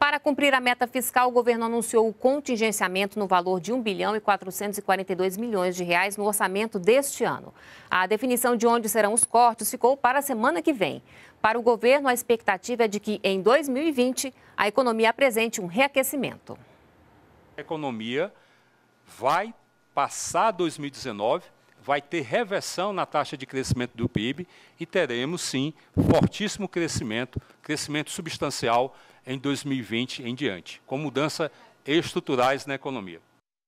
Para cumprir a meta fiscal, o governo anunciou o contingenciamento no valor de 1 bilhão e 442 milhões de reais no orçamento deste ano. A definição de onde serão os cortes ficou para a semana que vem. Para o governo, a expectativa é de que em 2020 a economia apresente um reaquecimento. A economia vai passar 2019 vai ter reversão na taxa de crescimento do PIB e teremos, sim, fortíssimo crescimento, crescimento substancial em 2020 em diante, com mudanças estruturais na economia.